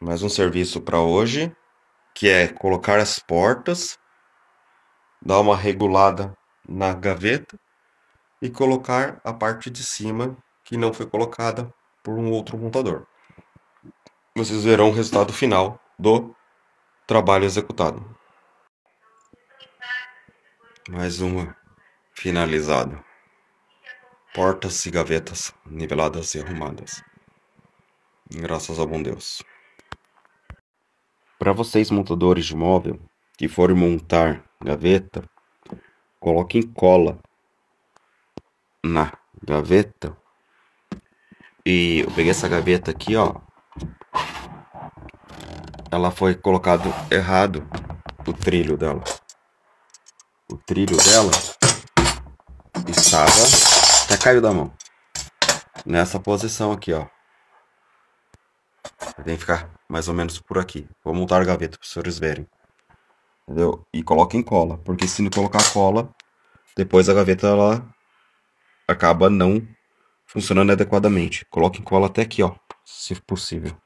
Mais um serviço para hoje, que é colocar as portas, dar uma regulada na gaveta e colocar a parte de cima que não foi colocada por um outro montador. Vocês verão o resultado final do trabalho executado. Mais uma finalizada. Portas e gavetas niveladas e arrumadas. Graças ao bom Deus. Para vocês montadores de móvel que forem montar gaveta, coloquem cola na gaveta. E eu peguei essa gaveta aqui, ó. Ela foi colocado errado o trilho dela. O trilho dela estava até caiu da mão. Nessa posição aqui, ó. Tem que ficar mais ou menos por aqui. Vou montar a gaveta para os senhores verem. Entendeu? E em cola, porque se não colocar cola, depois a gaveta ela acaba não funcionando adequadamente. em cola até aqui, ó, se possível.